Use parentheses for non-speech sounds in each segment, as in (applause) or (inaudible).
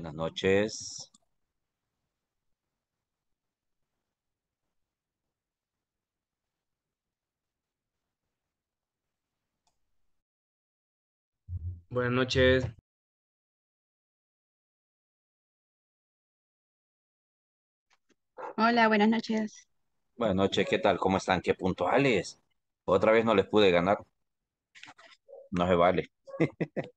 Buenas noches. Buenas noches. Hola, buenas noches. Buenas noches, ¿qué tal? ¿Cómo están? ¿Qué puntuales? Otra vez no les pude ganar. No se vale. (laughs)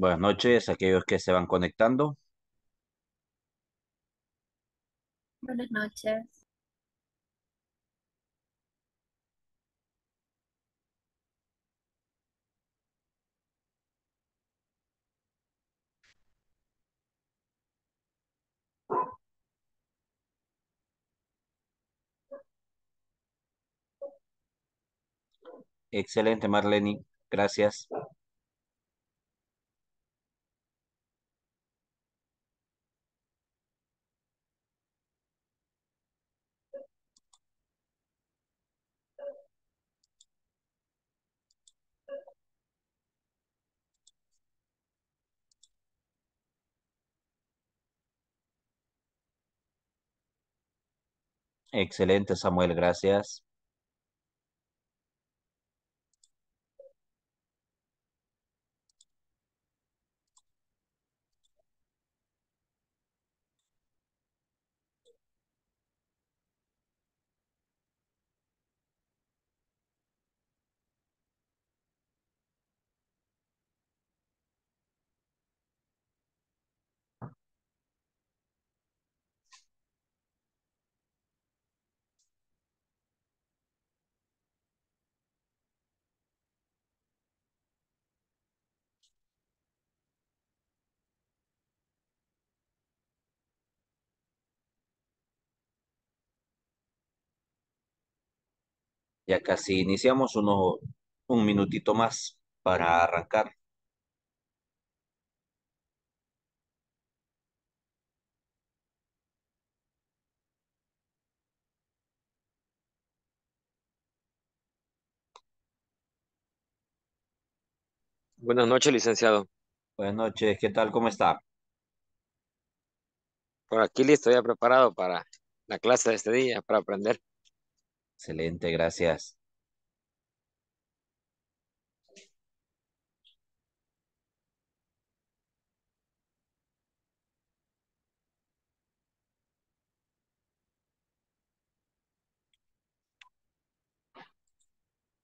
Buenas noches a aquellos que se van conectando. Buenas noches. Excelente, Marlene. Gracias. Excelente, Samuel, gracias. Ya casi iniciamos uno, un minutito más para arrancar. Buenas noches, licenciado. Buenas noches, ¿qué tal? ¿Cómo está? Por aquí listo, ya preparado para la clase de este día, para aprender. Excelente, gracias.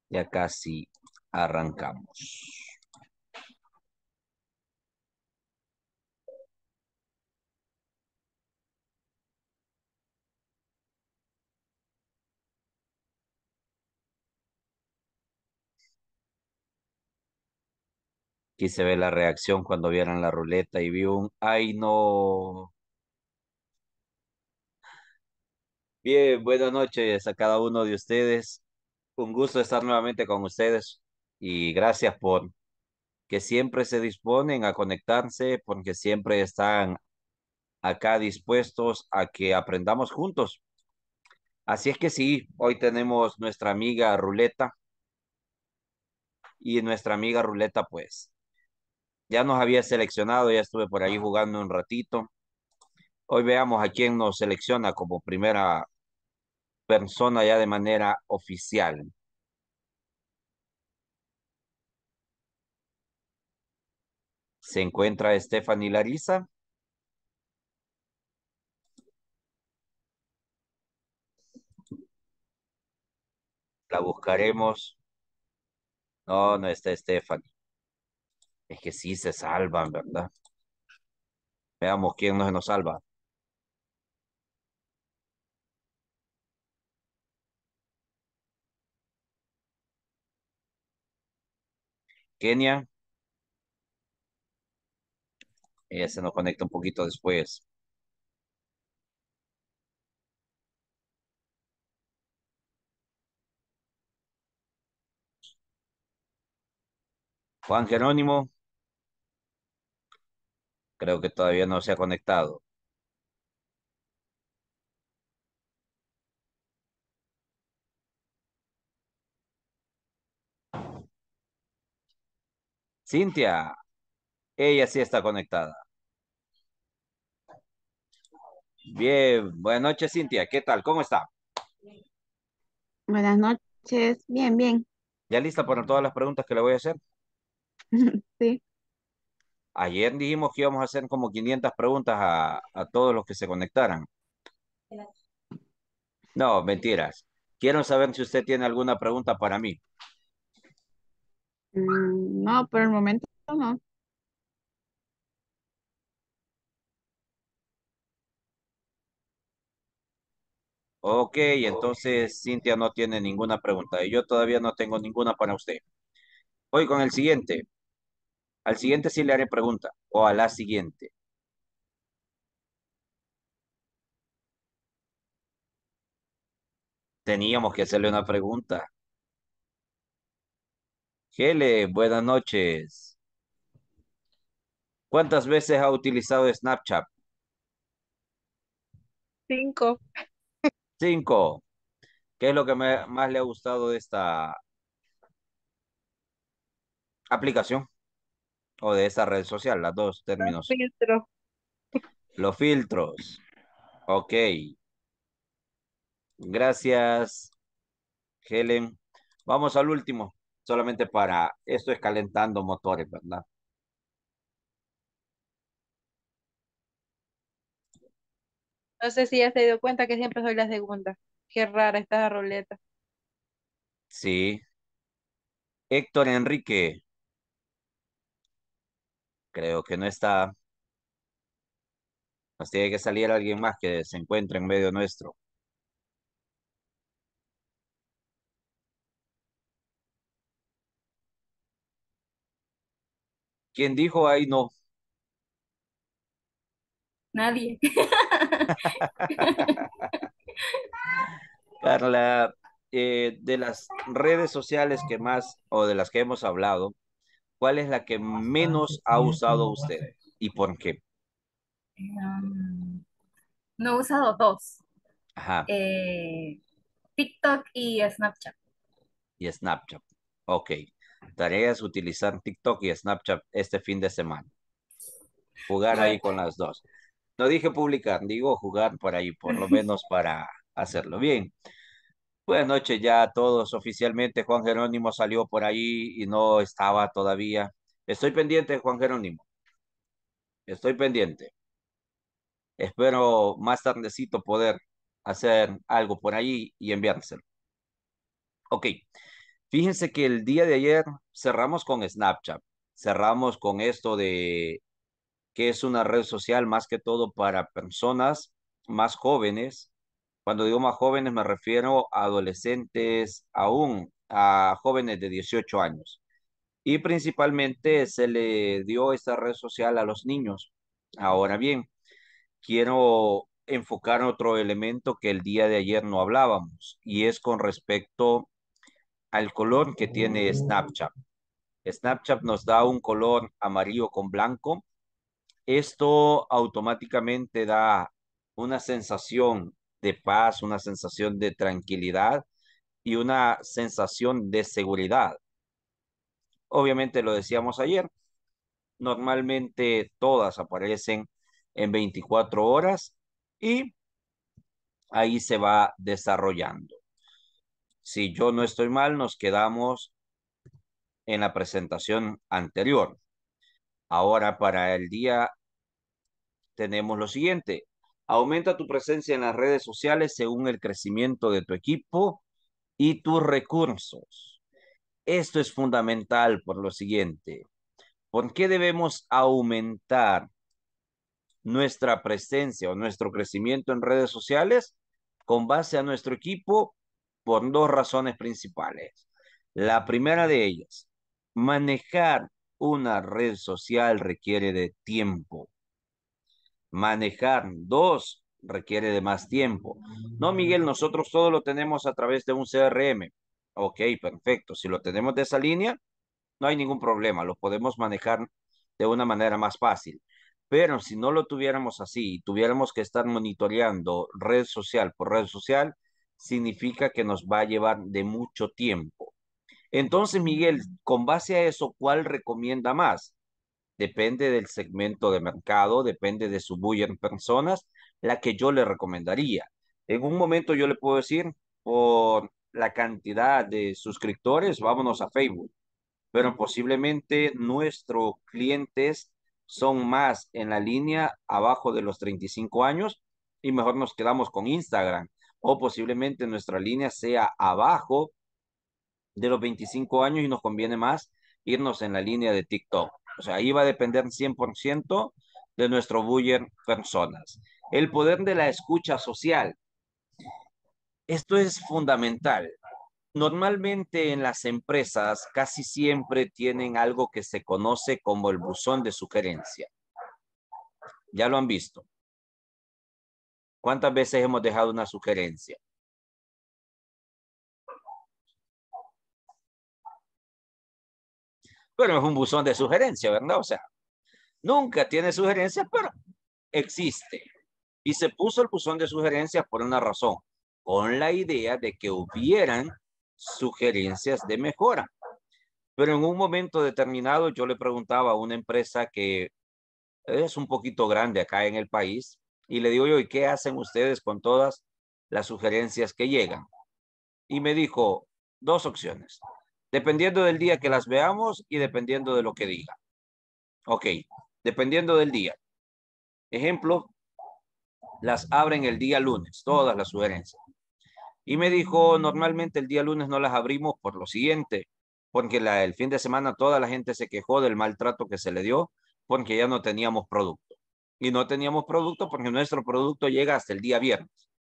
Ya casi arrancamos. se ve la reacción cuando vieron la ruleta y vi un, ay no. Bien, buenas noches a cada uno de ustedes. Un gusto estar nuevamente con ustedes y gracias por que siempre se disponen a conectarse, porque siempre están acá dispuestos a que aprendamos juntos. Así es que sí, hoy tenemos nuestra amiga Ruleta y nuestra amiga Ruleta pues ya nos había seleccionado, ya estuve por ahí jugando un ratito. Hoy veamos a quién nos selecciona como primera persona ya de manera oficial. Se encuentra Stephanie Larisa. La buscaremos. No, no está Stephanie. Es que sí se salvan, ¿verdad? Veamos quién nos, nos salva. Kenia. Ella eh, se nos conecta un poquito después. Juan Jerónimo. Creo que todavía no se ha conectado. Cintia, ella sí está conectada. Bien, buenas noches Cintia, ¿qué tal? ¿Cómo está? Buenas noches, bien, bien. ¿Ya lista para todas las preguntas que le voy a hacer? (laughs) Sí. Ayer dijimos que íbamos a hacer como 500 preguntas a, a todos los que se conectaran. No, mentiras. Quiero saber si usted tiene alguna pregunta para mí. Mm, no, por el momento no. Ok, entonces Cintia no tiene ninguna pregunta. Y yo todavía no tengo ninguna para usted. Voy con el siguiente. Al siguiente sí le haré pregunta, o a la siguiente. Teníamos que hacerle una pregunta. Gele, buenas noches. ¿Cuántas veces ha utilizado Snapchat? Cinco. Cinco. ¿Qué es lo que más le ha gustado de esta aplicación? o de esa red social, las dos términos. Los filtros. Los filtros. Ok. Gracias, Helen. Vamos al último, solamente para, esto es calentando motores, ¿verdad? No sé si ya se dio cuenta que siempre soy la segunda. Qué rara esta ruleta. Sí. Héctor Enrique. Creo que no está. tiene que salir alguien más que se encuentre en medio nuestro. ¿Quién dijo ahí no? Nadie. (laughs) Carla, eh, de las redes sociales que más o de las que hemos hablado, ¿Cuál es la que menos ha usado usted? ¿Y por qué? Em, no he usado dos. Ajá. Eh, TikTok y Snapchat. Y Snapchat. Ok. Tareas utilizar TikTok y Snapchat este fin de semana. Jugar ahí con las dos. No dije publicar, digo jugar por ahí, por lo (laughs) menos para hacerlo bien. Buenas noches ya todos. Oficialmente Juan Jerónimo salió por ahí y no estaba todavía. Estoy pendiente, Juan Jerónimo. Estoy pendiente. Espero más tardecito poder hacer algo por ahí y enviárselo. Ok. Fíjense que el día de ayer cerramos con Snapchat. Cerramos con esto de que es una red social más que todo para personas más jóvenes cuando digo más jóvenes me refiero a adolescentes aún, a jóvenes de 18 años. Y principalmente se le dio esta red social a los niños. Ahora bien, quiero enfocar otro elemento que el día de ayer no hablábamos y es con respecto al color que tiene Snapchat. Snapchat nos da un color amarillo con blanco. Esto automáticamente da una sensación de paz, una sensación de tranquilidad y una sensación de seguridad. Obviamente lo decíamos ayer, normalmente todas aparecen en 24 horas y ahí se va desarrollando. Si yo no estoy mal, nos quedamos en la presentación anterior. Ahora para el día tenemos lo siguiente, Aumenta tu presencia en las redes sociales según el crecimiento de tu equipo y tus recursos. Esto es fundamental por lo siguiente. ¿Por qué debemos aumentar nuestra presencia o nuestro crecimiento en redes sociales con base a nuestro equipo por dos razones principales. La primera de ellas, manejar una red social requiere de tiempo manejar. Dos, requiere de más tiempo. No, Miguel, nosotros todo lo tenemos a través de un CRM. Ok, perfecto. Si lo tenemos de esa línea, no hay ningún problema. Lo podemos manejar de una manera más fácil. Pero si no lo tuviéramos así y tuviéramos que estar monitoreando red social por red social, significa que nos va a llevar de mucho tiempo. Entonces, Miguel, con base a eso, ¿cuál recomienda más? depende del segmento de mercado, depende de su buyer en personas, la que yo le recomendaría. En un momento yo le puedo decir, por la cantidad de suscriptores, vámonos a Facebook. Pero posiblemente nuestros clientes son más en la línea abajo de los 35 años y mejor nos quedamos con Instagram. O posiblemente nuestra línea sea abajo de los 25 años y nos conviene más irnos en la línea de TikTok. O sea, ahí va a depender 100% de nuestro buyer personas. El poder de la escucha social. Esto es fundamental. Normalmente en las empresas casi siempre tienen algo que se conoce como el buzón de sugerencia. Ya lo han visto. ¿Cuántas veces hemos dejado una sugerencia? pero es un buzón de sugerencia, ¿verdad? O sea, nunca tiene sugerencias, pero existe. Y se puso el buzón de sugerencias por una razón, con la idea de que hubieran sugerencias de mejora. Pero en un momento determinado yo le preguntaba a una empresa que es un poquito grande acá en el país y le digo yo, ¿y qué hacen ustedes con todas las sugerencias que llegan? Y me dijo dos opciones. Dependiendo del día que las veamos y dependiendo de lo que diga. Ok, dependiendo del día. Ejemplo, las abren el día lunes, todas las sugerencias. Y me dijo, normalmente el día lunes no las abrimos por lo siguiente, porque el fin de semana toda la gente se quejó del maltrato que se le dio porque ya no teníamos producto. Y no teníamos producto porque nuestro producto llega hasta el día viernes.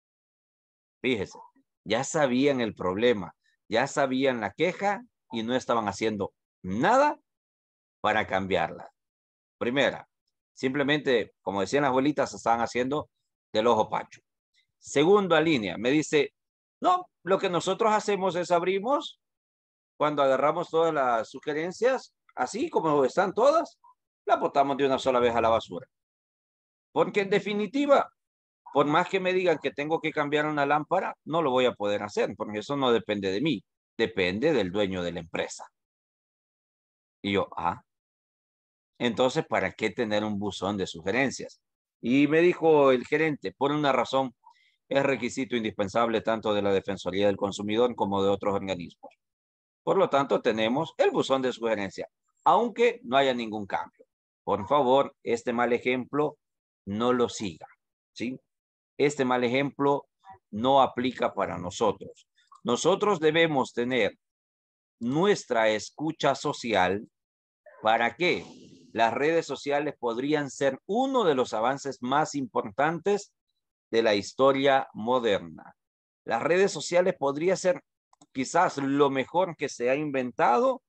Fíjese, ya sabían el problema, ya sabían la queja y no estaban haciendo nada para cambiarla. Primera, simplemente, como decían las abuelitas, estaban haciendo del ojo pacho. Segunda línea, me dice, no, lo que nosotros hacemos es abrimos cuando agarramos todas las sugerencias, así como están todas, la botamos de una sola vez a la basura. Porque en definitiva, por más que me digan que tengo que cambiar una lámpara, no lo voy a poder hacer, porque eso no depende de mí depende del dueño de la empresa. Y yo, ah, entonces, ¿para qué tener un buzón de sugerencias? Y me dijo el gerente, por una razón, es requisito indispensable tanto de la Defensoría del Consumidor como de otros organismos. Por lo tanto, tenemos el buzón de sugerencia, aunque no haya ningún cambio. Por favor, este mal ejemplo no lo siga. ¿sí? Este mal ejemplo no aplica para nosotros. Nosotros debemos tener nuestra escucha social. ¿Para que Las redes sociales podrían ser uno de los avances más importantes de la historia moderna. Las redes sociales podría ser quizás lo mejor que se ha inventado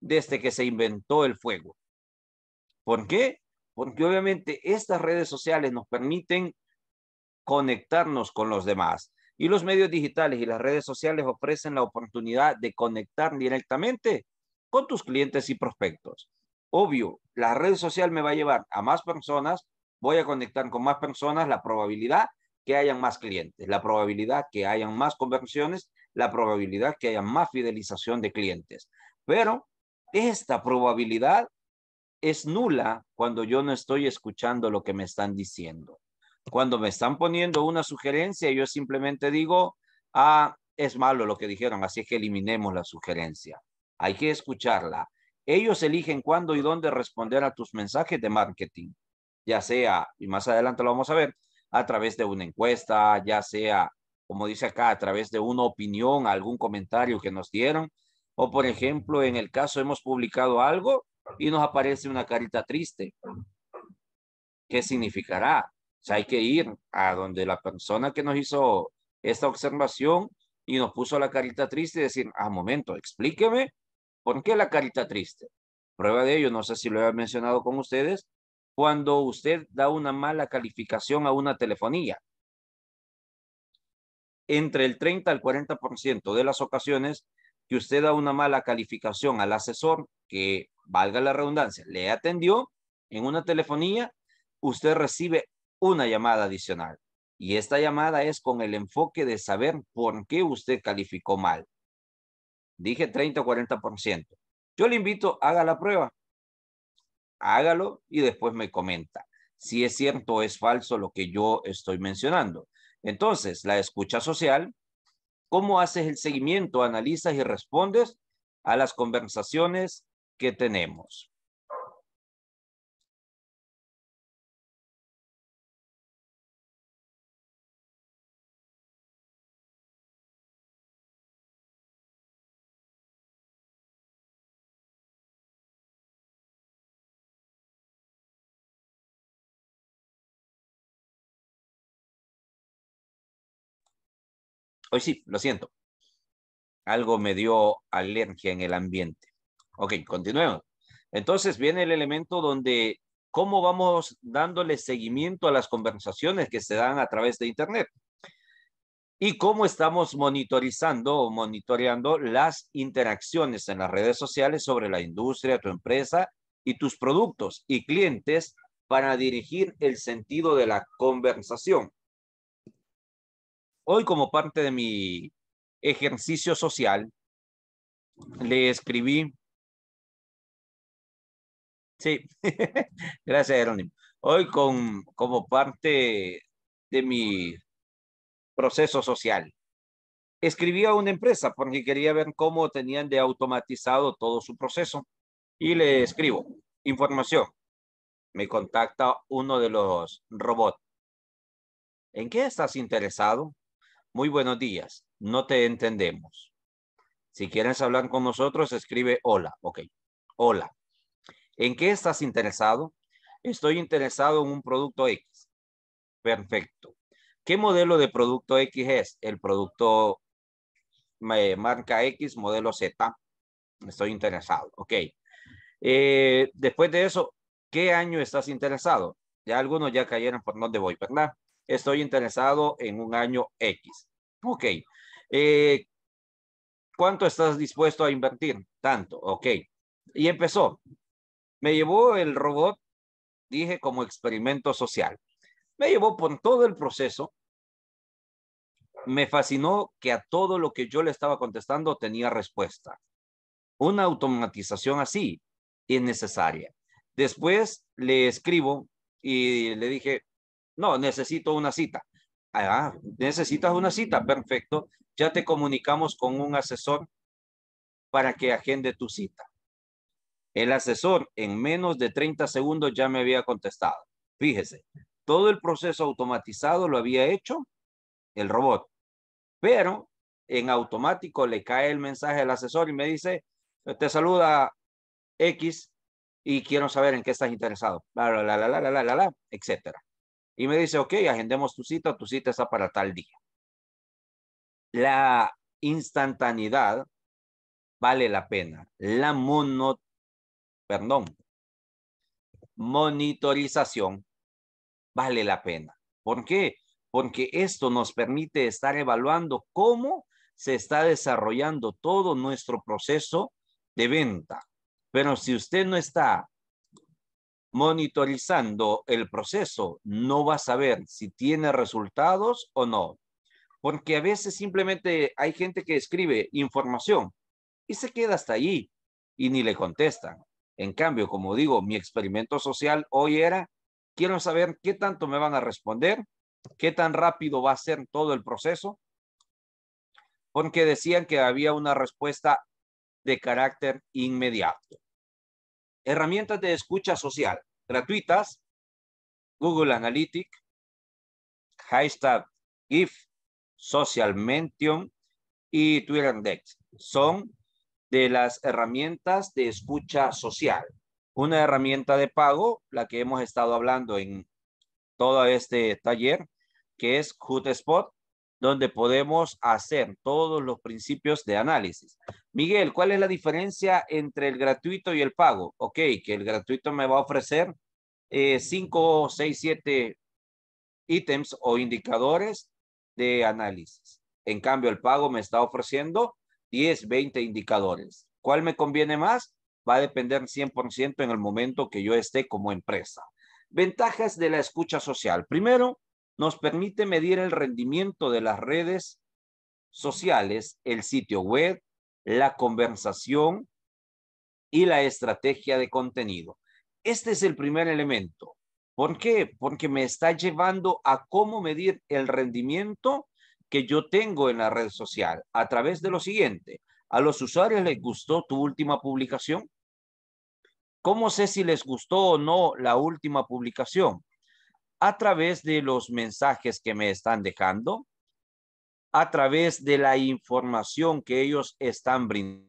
desde que se inventó el fuego. ¿Por qué? Porque obviamente estas redes sociales nos permiten conectarnos con los demás, y los medios digitales y las redes sociales ofrecen la oportunidad de conectar directamente con tus clientes y prospectos. Obvio, la red social me va a llevar a más personas, voy a conectar con más personas, la probabilidad que hayan más clientes, la probabilidad que hayan más conversiones, la probabilidad que haya más fidelización de clientes. Pero esta probabilidad es nula cuando yo no estoy escuchando lo que me están diciendo. Cuando me están poniendo una sugerencia, yo simplemente digo, ah, es malo lo que dijeron, así es que eliminemos la sugerencia. Hay que escucharla. Ellos eligen cuándo y dónde responder a tus mensajes de marketing, ya sea, y más adelante lo vamos a ver, a través de una encuesta, ya sea, como dice acá, a través de una opinión, algún comentario que nos dieron, o por ejemplo, en el caso hemos publicado algo y nos aparece una carita triste. ¿Qué significará? O sea, hay que ir a donde la persona que nos hizo esta observación y nos puso la carita triste y decir, ah, momento, explíqueme por qué la carita triste. Prueba de ello, no sé si lo he mencionado con ustedes, cuando usted da una mala calificación a una telefonía. Entre el 30 al 40% de las ocasiones que usted da una mala calificación al asesor que, valga la redundancia, le atendió en una telefonía, usted recibe una llamada adicional. Y esta llamada es con el enfoque de saber por qué usted calificó mal. Dije 30 o 40%. Yo le invito, haga la prueba. Hágalo y después me comenta si es cierto o es falso lo que yo estoy mencionando. Entonces, la escucha social, ¿cómo haces el seguimiento, analizas y respondes a las conversaciones que tenemos? Hoy sí, lo siento. Algo me dio alergia en el ambiente. Ok, continuemos. Entonces viene el elemento donde cómo vamos dándole seguimiento a las conversaciones que se dan a través de Internet y cómo estamos monitorizando o monitoreando las interacciones en las redes sociales sobre la industria, tu empresa y tus productos y clientes para dirigir el sentido de la conversación. Hoy, como parte de mi ejercicio social, le escribí. Sí, (laughs) gracias, Jerónimo. Hoy, con, como parte de mi proceso social, escribí a una empresa porque quería ver cómo tenían de automatizado todo su proceso. Y le escribo, información. Me contacta uno de los robots. ¿En qué estás interesado? Muy buenos días, no te entendemos. Si quieres hablar con nosotros, escribe hola, ok. Hola. ¿En qué estás interesado? Estoy interesado en un producto X. Perfecto. ¿Qué modelo de producto X es? El producto eh, marca X, modelo Z. Estoy interesado, ok. Eh, después de eso, ¿qué año estás interesado? Ya algunos ya cayeron por donde voy, ¿verdad? estoy interesado en un año X. Ok. Eh, ¿Cuánto estás dispuesto a invertir? Tanto, ok. Y empezó. Me llevó el robot, dije, como experimento social. Me llevó por todo el proceso. Me fascinó que a todo lo que yo le estaba contestando tenía respuesta. Una automatización así es necesaria. Después le escribo y le dije, no, necesito una cita. Ah, necesitas una cita, perfecto. Ya te comunicamos con un asesor para que agende tu cita. El asesor en menos de 30 segundos ya me había contestado. Fíjese, todo el proceso automatizado lo había hecho el robot, pero en automático le cae el mensaje al asesor y me dice, te saluda X y quiero saber en qué estás interesado, La, la, la, la, la, la, etcétera. Y me dice, ok, agendemos tu cita, tu cita está para tal día. La instantaneidad vale la pena. La mono, perdón, monitorización vale la pena. ¿Por qué? Porque esto nos permite estar evaluando cómo se está desarrollando todo nuestro proceso de venta. Pero si usted no está monitorizando el proceso, no va a saber si tiene resultados o no. Porque a veces simplemente hay gente que escribe información y se queda hasta allí y ni le contestan. En cambio, como digo, mi experimento social hoy era, quiero saber qué tanto me van a responder, qué tan rápido va a ser todo el proceso, porque decían que había una respuesta de carácter inmediato herramientas de escucha social gratuitas, Google Analytics, Highstat, GIF, Social Mention y Twitter Index. Son de las herramientas de escucha social. Una herramienta de pago, la que hemos estado hablando en todo este taller, que es Hootspot, donde podemos hacer todos los principios de análisis. Miguel, ¿cuál es la diferencia entre el gratuito y el pago? Ok, que el gratuito me va a ofrecer 5, 6, 7 ítems o indicadores de análisis. En cambio, el pago me está ofreciendo 10, 20 indicadores. ¿Cuál me conviene más? Va a depender 100% en el momento que yo esté como empresa. Ventajas de la escucha social. Primero, nos permite medir el rendimiento de las redes sociales, el sitio web, la conversación y la estrategia de contenido. Este es el primer elemento. ¿Por qué? Porque me está llevando a cómo medir el rendimiento que yo tengo en la red social a través de lo siguiente. ¿A los usuarios les gustó tu última publicación? ¿Cómo sé si les gustó o no la última publicación? a través de los mensajes que me están dejando, a través de la información que ellos están brindando,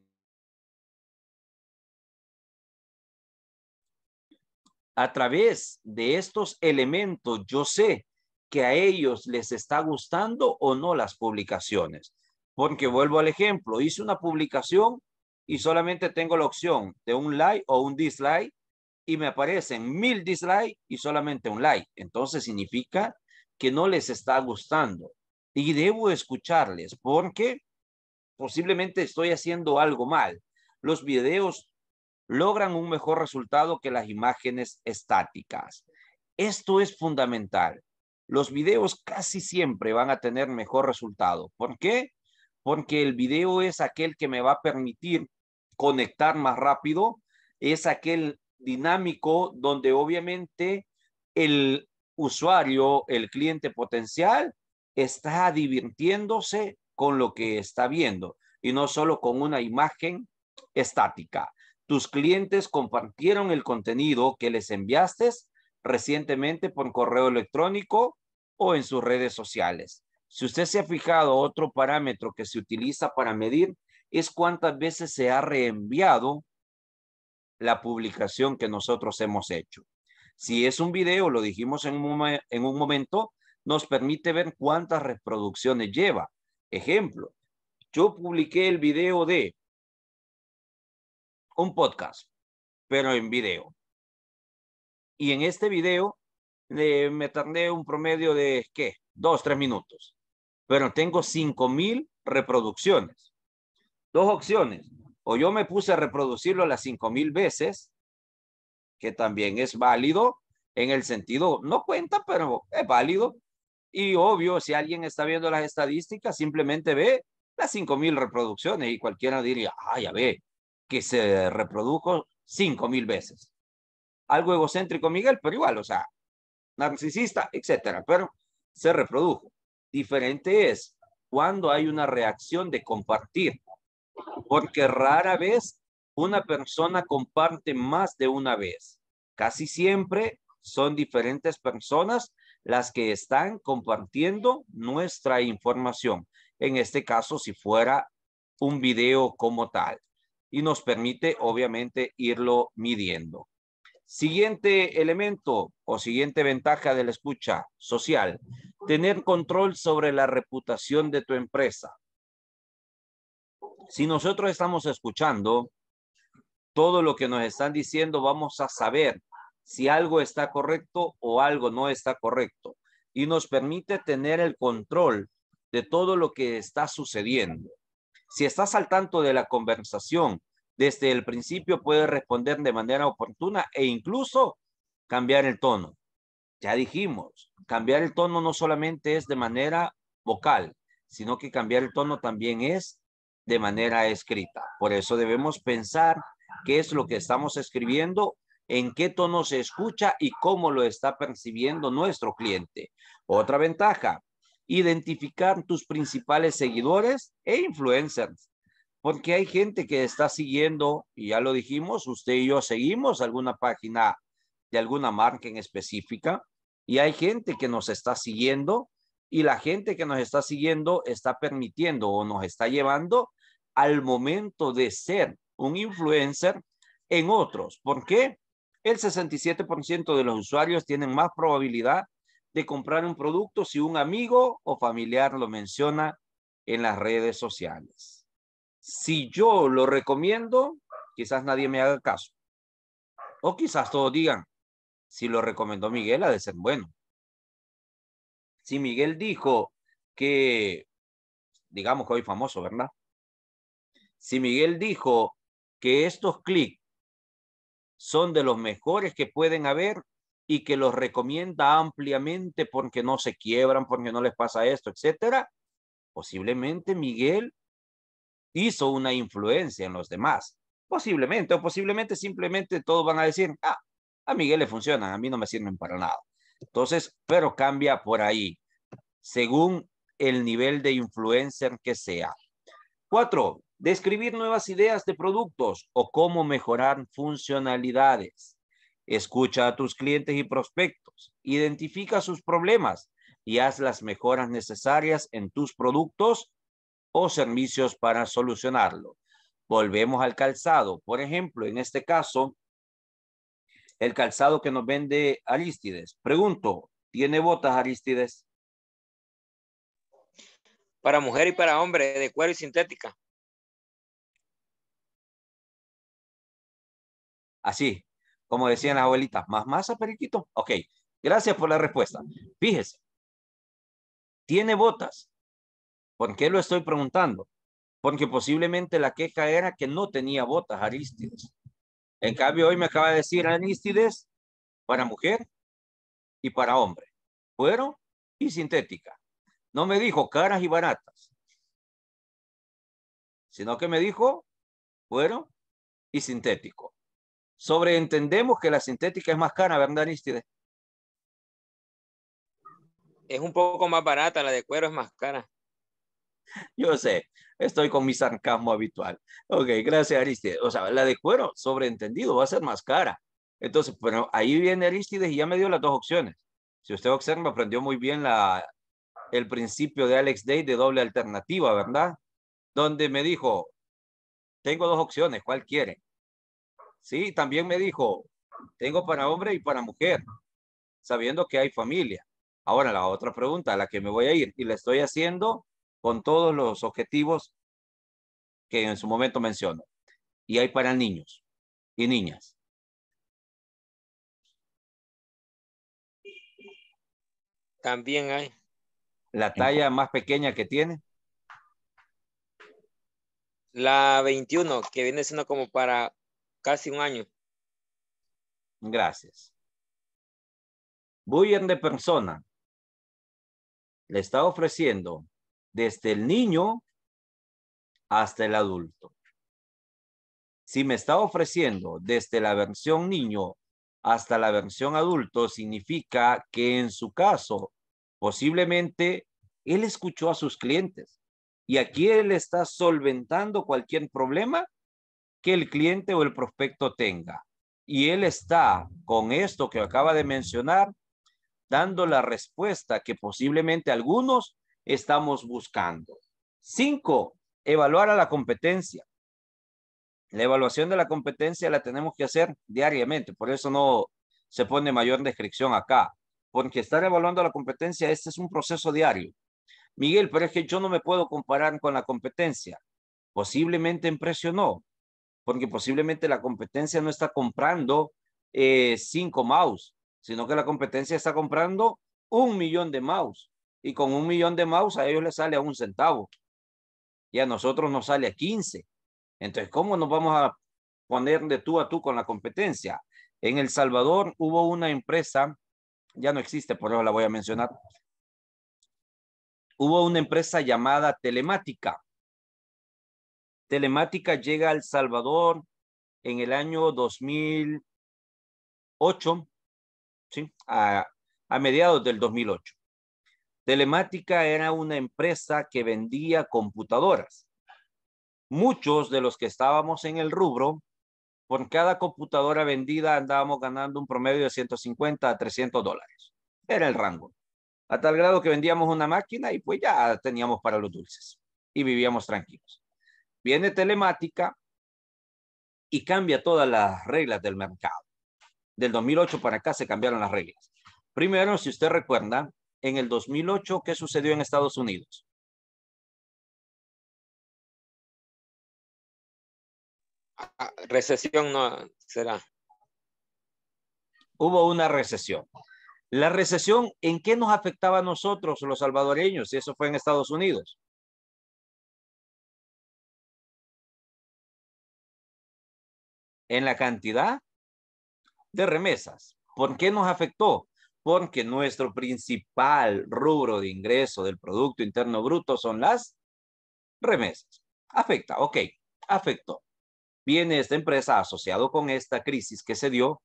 a través de estos elementos, yo sé que a ellos les está gustando o no las publicaciones. Porque vuelvo al ejemplo, hice una publicación y solamente tengo la opción de un like o un dislike y me aparecen mil dislikes y solamente un like. Entonces significa que no les está gustando y debo escucharles porque posiblemente estoy haciendo algo mal. Los videos logran un mejor resultado que las imágenes estáticas. Esto es fundamental. Los videos casi siempre van a tener mejor resultado. ¿Por qué? Porque el video es aquel que me va a permitir conectar más rápido, es aquel dinámico donde obviamente el usuario, el cliente potencial, está divirtiéndose con lo que está viendo y no solo con una imagen estática. Tus clientes compartieron el contenido que les enviaste recientemente por correo electrónico o en sus redes sociales. Si usted se ha fijado, otro parámetro que se utiliza para medir es cuántas veces se ha reenviado la publicación que nosotros hemos hecho. Si es un video, lo dijimos en un, en un momento, nos permite ver cuántas reproducciones lleva. Ejemplo, yo publiqué el video de un podcast, pero en video. Y en este video me tardé un promedio de, ¿qué? Dos, tres minutos. Pero tengo cinco mil reproducciones. Dos opciones o yo me puse a reproducirlo las cinco mil veces, que también es válido en el sentido, no cuenta, pero es válido. Y obvio, si alguien está viendo las estadísticas, simplemente ve las cinco mil reproducciones y cualquiera diría, ah, ya ve, que se reprodujo cinco mil veces. Algo egocéntrico, Miguel, pero igual, o sea, narcisista, etcétera, pero se reprodujo. Diferente es cuando hay una reacción de compartir porque rara vez una persona comparte más de una vez. Casi siempre son diferentes personas las que están compartiendo nuestra información. En este caso, si fuera un video como tal. Y nos permite, obviamente, irlo midiendo. Siguiente elemento o siguiente ventaja de la escucha social, tener control sobre la reputación de tu empresa. Si nosotros estamos escuchando todo lo que nos están diciendo, vamos a saber si algo está correcto o algo no está correcto. Y nos permite tener el control de todo lo que está sucediendo. Si estás al tanto de la conversación desde el principio, puedes responder de manera oportuna e incluso cambiar el tono. Ya dijimos, cambiar el tono no solamente es de manera vocal, sino que cambiar el tono también es de manera escrita. Por eso debemos pensar qué es lo que estamos escribiendo, en qué tono se escucha y cómo lo está percibiendo nuestro cliente. Otra ventaja, identificar tus principales seguidores e influencers. Porque hay gente que está siguiendo, y ya lo dijimos, usted y yo seguimos alguna página de alguna marca en específica, y hay gente que nos está siguiendo y la gente que nos está siguiendo está permitiendo o nos está llevando al momento de ser un influencer en otros. ¿Por qué? El 67% de los usuarios tienen más probabilidad de comprar un producto si un amigo o familiar lo menciona en las redes sociales. Si yo lo recomiendo, quizás nadie me haga caso. O quizás todos digan, si lo recomendó Miguel, ha de ser bueno. Si Miguel dijo que, digamos que hoy famoso, ¿verdad? Si Miguel dijo que estos clics son de los mejores que pueden haber y que los recomienda ampliamente porque no se quiebran, porque no les pasa esto, etcétera, posiblemente Miguel hizo una influencia en los demás. Posiblemente, o posiblemente simplemente todos van a decir, ah, a Miguel le funcionan, a mí no me sirven para nada. Entonces, pero cambia por ahí, según el nivel de influencer que sea. Cuatro, describir nuevas ideas de productos o cómo mejorar funcionalidades. Escucha a tus clientes y prospectos, identifica sus problemas y haz las mejoras necesarias en tus productos o servicios para solucionarlo. Volvemos al calzado. Por ejemplo, en este caso, el calzado que nos vende Aristides. Pregunto, ¿tiene botas Aristides? Para mujer y para hombre, de cuero y sintética. Así, como decían las abuelitas, más masa, periquito. Ok, gracias por la respuesta. Fíjese, ¿tiene botas? ¿Por qué lo estoy preguntando? Porque posiblemente la queja era que no tenía botas Aristides. En cambio, hoy me acaba de decir anístides para mujer y para hombre. Cuero y sintética. No me dijo caras y baratas, sino que me dijo cuero y sintético. Sobreentendemos que la sintética es más cara, ¿verdad, Anístides? Es un poco más barata, la de cuero es más cara. (laughs) Yo sé, estoy con mi sarcasmo habitual. Ok, gracias Aristides. O sea, la de cuero, sobreentendido, va a ser más cara. Entonces, bueno, ahí viene Aristides y ya me dio las dos opciones. Si usted observa, aprendió muy bien la, el principio de Alex Day de doble alternativa, ¿verdad? Donde me dijo, tengo dos opciones, ¿cuál quiere? Sí, también me dijo, tengo para hombre y para mujer, sabiendo que hay familia. Ahora la otra pregunta a la que me voy a ir y la estoy haciendo con todos los objetivos que en su momento menciono. Y hay para niños y niñas. También hay. La talla más pequeña que tiene. La 21, que viene siendo como para casi un año. Gracias. Bullen de persona le está ofreciendo desde el niño hasta el adulto. Si me está ofreciendo desde la versión niño hasta la versión adulto, significa que en su caso, posiblemente él escuchó a sus clientes y aquí él está solventando cualquier problema que el cliente o el prospecto tenga. Y él está con esto que acaba de mencionar, dando la respuesta que posiblemente algunos estamos buscando. Cinco, evaluar a la competencia. La evaluación de la competencia la tenemos que hacer diariamente, por eso no se pone mayor descripción acá, porque estar evaluando la competencia, este es un proceso diario. Miguel, pero es que yo no me puedo comparar con la competencia. Posiblemente impresionó porque posiblemente la competencia no está comprando eh, cinco mouse, sino que la competencia está comprando un millón de mouse y con un millón de mouse a ellos les sale a un centavo y a nosotros nos sale a 15. Entonces, ¿cómo nos vamos a poner de tú a tú con la competencia? En El Salvador hubo una empresa, ya no existe, por eso la voy a mencionar. Hubo una empresa llamada Telemática. Telemática llega a El Salvador en el año 2008, ¿sí? a, a mediados del 2008. Telemática era una empresa que vendía computadoras. Muchos de los que estábamos en el rubro, por cada computadora vendida andábamos ganando un promedio de 150 a 300 dólares. Era el rango. A tal grado que vendíamos una máquina y pues ya teníamos para los dulces y vivíamos tranquilos. Viene telemática y cambia todas las reglas del mercado. Del 2008 para acá se cambiaron las reglas. Primero, si usted recuerda, en el 2008 qué sucedió en Estados Unidos? Ah, recesión no será. Hubo una recesión. La recesión, ¿en qué nos afectaba a nosotros los salvadoreños? Y eso fue en Estados Unidos. En la cantidad de remesas. ¿Por qué nos afectó? porque nuestro principal rubro de ingreso del Producto Interno Bruto son las remesas. Afecta, ok, afectó. Viene esta empresa asociado con esta crisis que se dio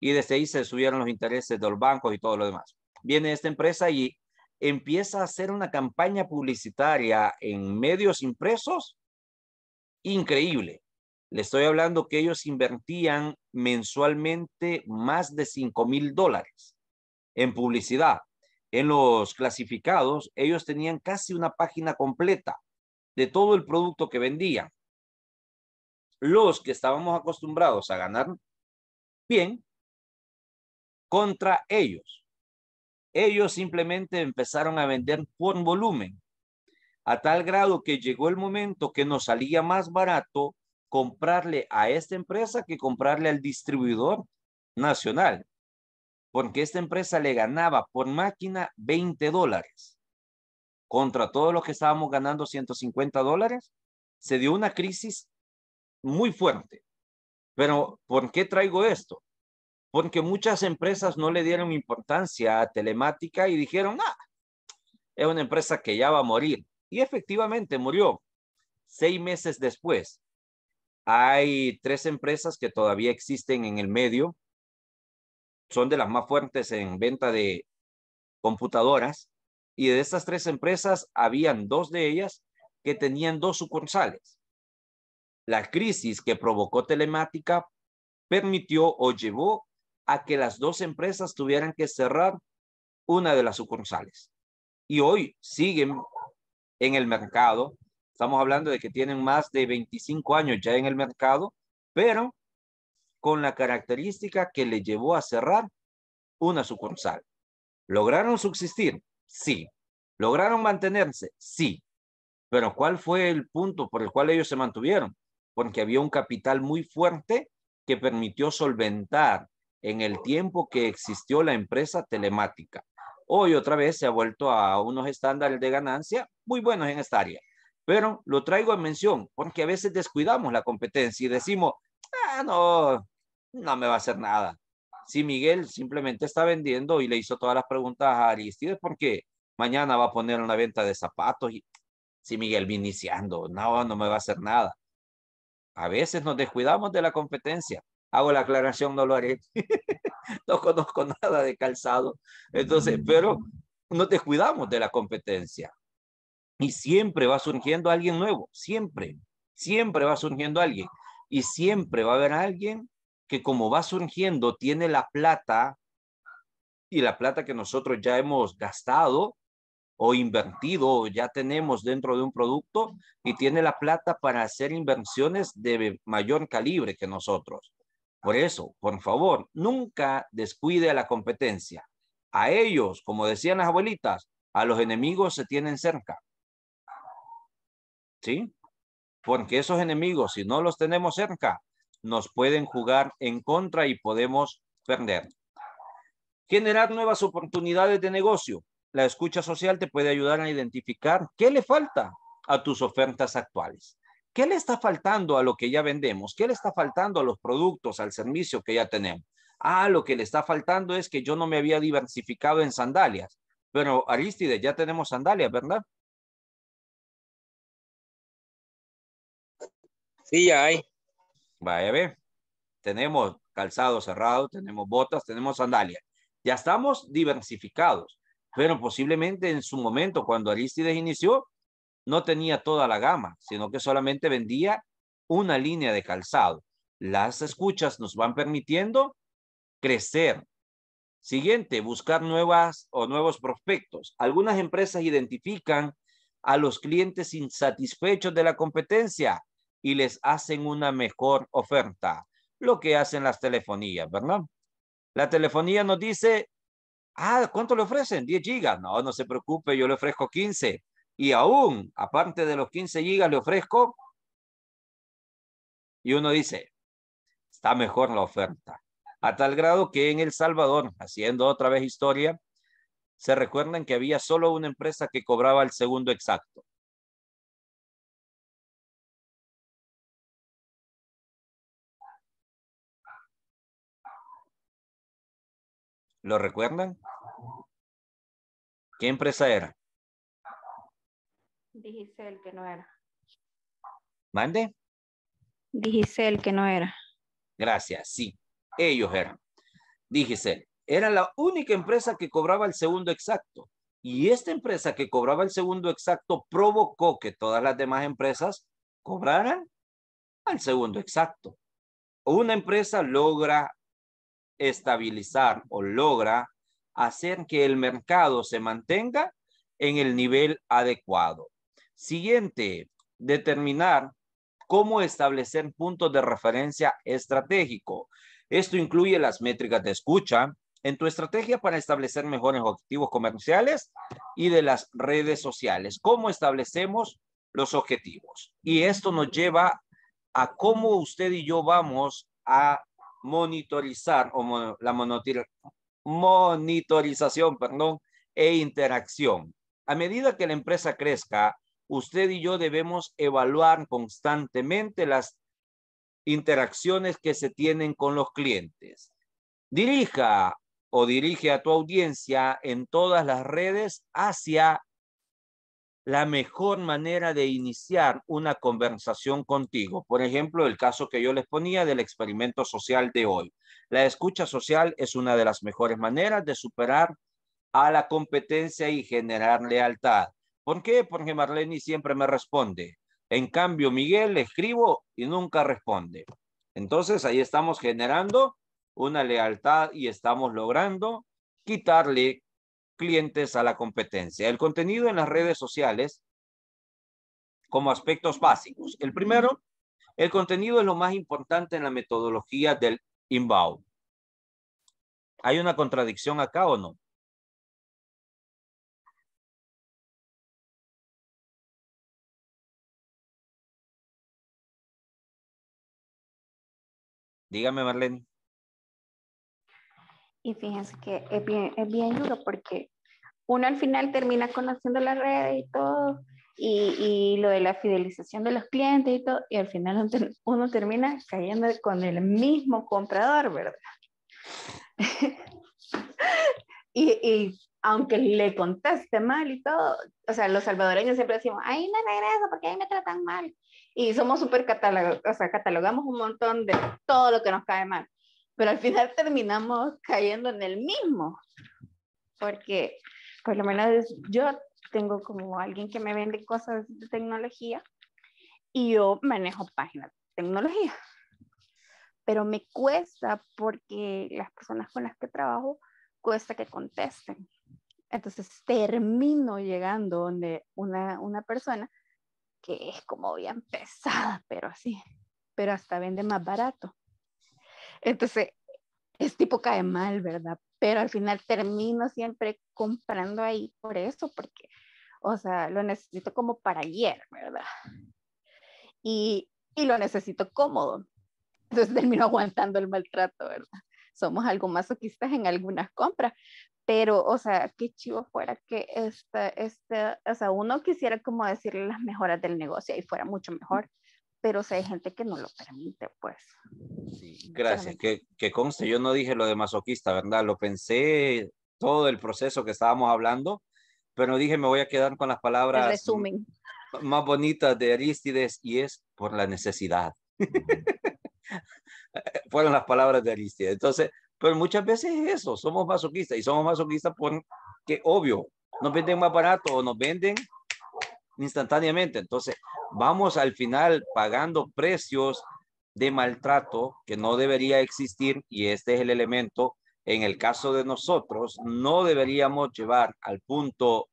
y desde ahí se subieron los intereses de los bancos y todo lo demás. Viene esta empresa y empieza a hacer una campaña publicitaria en medios impresos increíble. Le estoy hablando que ellos invertían mensualmente más de 5 mil dólares en publicidad. En los clasificados, ellos tenían casi una página completa de todo el producto que vendían. Los que estábamos acostumbrados a ganar bien contra ellos. Ellos simplemente empezaron a vender por volumen, a tal grado que llegó el momento que nos salía más barato comprarle a esta empresa que comprarle al distribuidor nacional porque esta empresa le ganaba por máquina 20 dólares contra todo lo que estábamos ganando 150 dólares. Se dio una crisis muy fuerte. Pero ¿por qué traigo esto? Porque muchas empresas no le dieron importancia a telemática y dijeron, ah, es una empresa que ya va a morir. Y efectivamente murió. Seis meses después, hay tres empresas que todavía existen en el medio son de las más fuertes en venta de computadoras y de estas tres empresas habían dos de ellas que tenían dos sucursales. La crisis que provocó telemática permitió o llevó a que las dos empresas tuvieran que cerrar una de las sucursales. Y hoy siguen en el mercado. Estamos hablando de que tienen más de 25 años ya en el mercado, pero con la característica que le llevó a cerrar una sucursal. ¿Lograron subsistir? Sí. ¿Lograron mantenerse? Sí. Pero ¿cuál fue el punto por el cual ellos se mantuvieron? Porque había un capital muy fuerte que permitió solventar en el tiempo que existió la empresa telemática. Hoy otra vez se ha vuelto a unos estándares de ganancia muy buenos en esta área. Pero lo traigo en mención porque a veces descuidamos la competencia y decimos, ah, no, no me va a hacer nada. Si Miguel simplemente está vendiendo y le hizo todas las preguntas a Aristides porque mañana va a poner una venta de zapatos y si Miguel va iniciando, no, no me va a hacer nada. A veces nos descuidamos de la competencia. Hago la aclaración, no lo haré. (laughs) no conozco nada de calzado. Entonces, pero nos descuidamos de la competencia. Y siempre va surgiendo alguien nuevo, siempre, siempre va surgiendo alguien. Y siempre va a haber alguien que como va surgiendo, tiene la plata y la plata que nosotros ya hemos gastado o invertido, ya tenemos dentro de un producto y tiene la plata para hacer inversiones de mayor calibre que nosotros. Por eso, por favor, nunca descuide a la competencia. A ellos, como decían las abuelitas, a los enemigos se tienen cerca. ¿Sí? Porque esos enemigos, si no los tenemos cerca, nos pueden jugar en contra y podemos perder. Generar nuevas oportunidades de negocio. La escucha social te puede ayudar a identificar qué le falta a tus ofertas actuales. ¿Qué le está faltando a lo que ya vendemos? ¿Qué le está faltando a los productos, al servicio que ya tenemos? Ah, lo que le está faltando es que yo no me había diversificado en sandalias. Pero Aristides, ya tenemos sandalias, ¿verdad? Sí, ya hay. Tenemos calzado cerrado, tenemos botas, tenemos sandalias. Ya estamos diversificados, pero posiblemente en su momento, cuando Aristides inició, no tenía toda la gama, sino que solamente vendía una línea de calzado. Las escuchas nos van permitiendo crecer. Siguiente, buscar nuevas o nuevos prospectos. Algunas empresas identifican a los clientes insatisfechos de la competencia y les hacen una mejor oferta. Lo que hacen las telefonías, ¿verdad? La telefonía nos dice, ah, ¿cuánto le ofrecen? 10 gigas. No, no se preocupe, yo le ofrezco 15. Y aún, aparte de los 15 gigas, le ofrezco. Y uno dice, está mejor la oferta. A tal grado que en El Salvador, haciendo otra vez historia, se recuerdan que había solo una empresa que cobraba el segundo exacto. ¿Lo recuerdan? ¿Qué empresa era? Digicel, que no era. ¿Mande? Digicel, que no era. Gracias, sí. Ellos eran. Digicel. Era la única empresa que cobraba el segundo exacto. Y esta empresa que cobraba el segundo exacto provocó que todas las demás empresas cobraran al segundo exacto. Una empresa logra estabilizar o logra hacer que el mercado se mantenga en el nivel adecuado. Siguiente, determinar cómo establecer puntos de referencia estratégico. Esto incluye las métricas de escucha en tu estrategia para establecer mejores objetivos comerciales y de las redes sociales. ¿Cómo establecemos los objetivos? Y esto nos lleva a cómo usted y yo vamos a monitorizar o la monitorización perdón, e interacción. A medida que la empresa crezca, usted y yo debemos evaluar constantemente las interacciones que se tienen con los clientes. Dirija o dirige a tu audiencia en todas las redes hacia la mejor manera de iniciar una conversación contigo. Por ejemplo, el caso que yo les ponía del experimento social de hoy. La escucha social es una de las mejores maneras de superar a la competencia y generar lealtad. ¿Por qué? Porque Marlene siempre me responde. En cambio, Miguel le escribo y nunca responde. Entonces, ahí estamos generando una lealtad y estamos logrando quitarle clientes a la competencia. El contenido en las redes sociales como aspectos básicos. El primero, el contenido es lo más importante en la metodología del inbound. ¿Hay una contradicción acá o no? Dígame, Marlene. Y fíjense que es bien, es bien duro porque uno al final termina conociendo la red y todo, y, y, lo de la fidelización de los clientes y todo, y al final uno termina cayendo con el mismo comprador, ¿verdad? (laughs) y, y, aunque le conteste mal y todo, o sea, los salvadoreños siempre decimos, ay, no regreso porque ahí me tratan mal. Y somos súper catalogados, o sea, catalogamos un montón de todo lo que nos cae mal pero al final (laughs) terminamos cayendo en el mismo, porque por lo menos yo tengo como alguien que me vende cosas de tecnología y yo manejo páginas de tecnología, pero me cuesta porque las personas con las que trabajo cuesta que contesten. Entonces termino llegando donde una, una persona que es como bien pesada, pero así, pero hasta vende más barato. Entonces, es tipo cae mal, ¿verdad? Pero al final termino siempre comprando ahí por eso, porque, o sea, lo necesito como para ayer, ¿verdad? Y, y lo necesito cómodo. Entonces (laughs) termino aguantando el maltrato, ¿verdad? Somos algo masoquistas en algunas compras, pero, o sea, qué chivo fuera que este, este, o sea, uno quisiera como decirle las mejoras del negocio y fuera mucho mejor, pero si hay gente que no lo permite, pues. Sí, gracias, que, que conste, yo no dije lo de masoquista, ¿verdad? Lo pensé todo el proceso que estábamos hablando, pero dije, me voy a quedar con las palabras más bonitas de Aristides y es por la necesidad. (laughs) Fueron las palabras de Aristides. Entonces, pero muchas veces es eso, somos masoquistas y somos masoquistas porque, obvio, nos venden más barato o nos venden instantáneamente. Entonces, vamos al final pagando precios de maltrato que no debería existir y este es el elemento. En el caso de nosotros, no deberíamos llevar al punto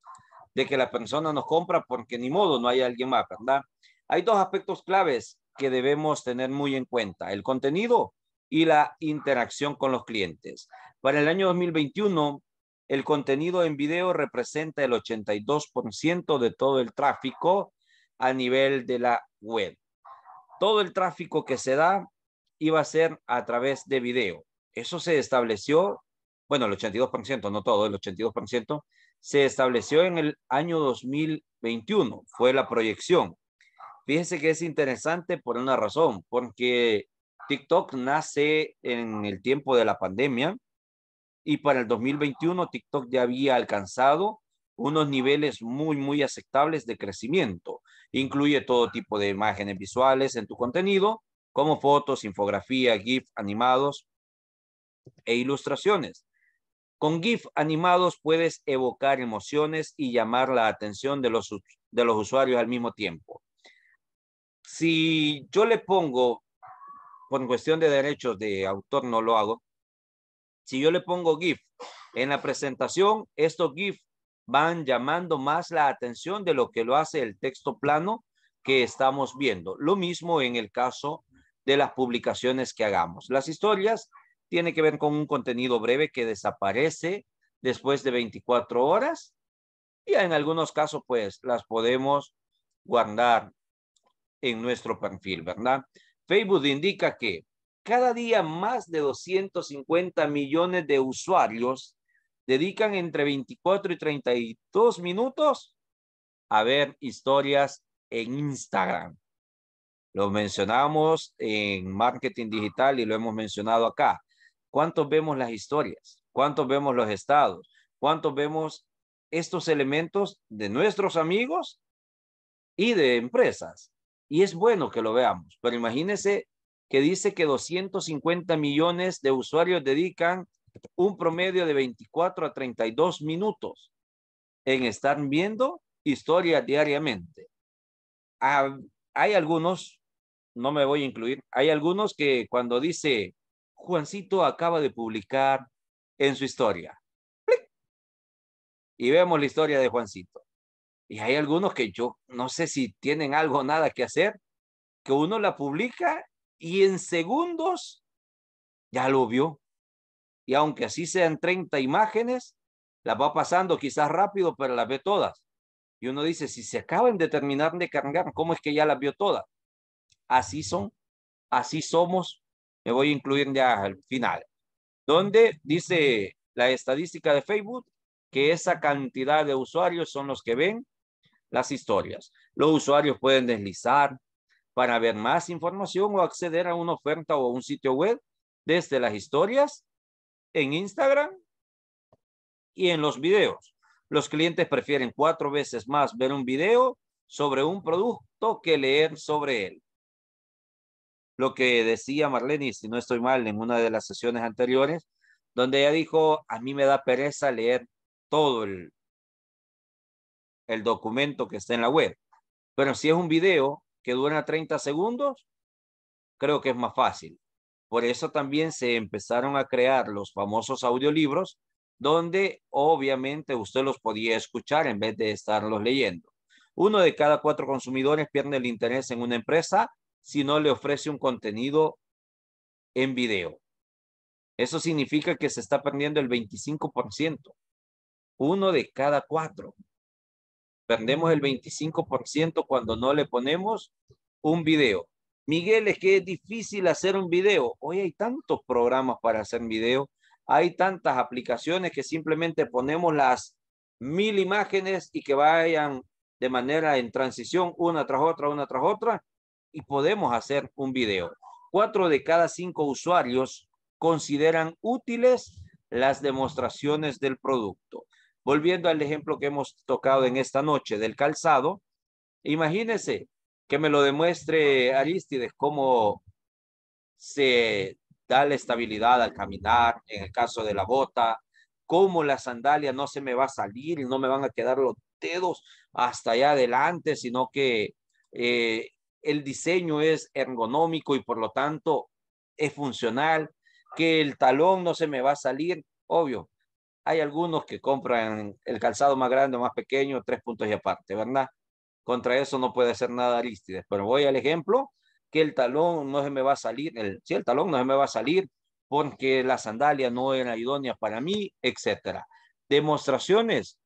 de que la persona nos compra porque ni modo, no hay alguien más, ¿verdad? Hay dos aspectos claves que debemos tener muy en cuenta, el contenido y la interacción con los clientes. Para el año 2021, el contenido en video representa el 82% de todo el tráfico a nivel de la web. Todo el tráfico que se da iba a ser a través de video. Eso se estableció, bueno, el 82%, no todo, el 82%, se estableció en el año 2021, fue la proyección. Fíjense que es interesante por una razón, porque TikTok nace en el tiempo de la pandemia, y para el 2021 TikTok ya había alcanzado unos niveles muy, muy aceptables de crecimiento. Incluye todo tipo de imágenes visuales en tu contenido, como fotos, infografía, GIF animados e ilustraciones. Con GIF animados puedes evocar emociones y llamar la atención de los, de los usuarios al mismo tiempo. Si yo le pongo, por cuestión de derechos de autor no lo hago, si yo le pongo GIF en la presentación, estos GIF van llamando más la atención de lo que lo hace el texto plano que estamos viendo. Lo mismo en el caso de las publicaciones que hagamos. Las historias tienen que ver con un contenido breve que desaparece después de 24 horas y en algunos casos pues las podemos guardar en nuestro perfil, ¿verdad? Facebook indica que cada día más de 250 millones de usuarios dedican entre 24 y 32 minutos a ver historias en Instagram. Lo mencionamos en marketing digital y lo hemos mencionado acá. ¿Cuántos vemos las historias? ¿Cuántos vemos los estados? ¿Cuántos vemos estos elementos de nuestros amigos y de empresas? Y es bueno que lo veamos, pero imagínense que dice que 250 millones de usuarios dedican un promedio de 24 a 32 minutos en estar viendo historia diariamente. hay algunos, no me voy a incluir, hay algunos que cuando dice Juancito acaba de publicar en su historia, y vemos la historia de Juancito. Y hay algunos que yo no sé si tienen algo o nada que hacer, que uno la publica y en segundos ya lo vio. Y aunque así sean 30 imágenes, las va pasando quizás rápido, pero las ve todas. Y uno dice, si se acaban de terminar de cargar, ¿cómo es que ya las vio todas? Así son, así somos. Me voy a incluir ya al final. Donde dice la estadística de Facebook que esa cantidad de usuarios son los que ven las historias. Los usuarios pueden deslizar, para ver más información o acceder a una oferta o un sitio web desde las historias, en Instagram y en los videos. Los clientes prefieren cuatro veces más ver un video sobre un producto que leer sobre él. Lo que decía Marlene, si no estoy mal, en una de las sesiones anteriores, donde ella dijo, a mí me da pereza leer todo el, el documento que está en la web. Pero si es un video, que dura 30 segundos, creo que es más fácil. Por eso también se empezaron a crear los famosos audiolibros, donde obviamente usted los podía escuchar en vez de estarlos leyendo. Uno de cada cuatro consumidores pierde el interés en una empresa si no le ofrece un contenido en video. Eso significa que se está perdiendo el 25%. Uno de cada cuatro. Perdemos el 25% cuando no le ponemos un video. Miguel, es que es difícil hacer un video. Hoy hay tantos programas para hacer video. Hay tantas aplicaciones que simplemente ponemos las mil imágenes y que vayan de manera en transición una tras otra, una tras otra, y podemos hacer un video. Cuatro de cada cinco usuarios consideran útiles las demostraciones del producto. Volviendo al ejemplo que hemos tocado en esta noche del calzado, imagínese que me lo demuestre Aristides cómo se da la estabilidad al caminar, en el caso de la bota, cómo la sandalia no se me va a salir y no me van a quedar los dedos hasta allá adelante, sino que eh, el diseño es ergonómico y por lo tanto es funcional, que el talón no se me va a salir, obvio, hay algunos que compran el calzado más grande o más pequeño, tres puntos y aparte, ¿verdad? Contra eso no puede ser nada Aristides. Pero voy al ejemplo que el talón no se me va a salir, el, el talón no se me va a salir porque la sandalia no era idónea para mí, etcétera. Demostraciones,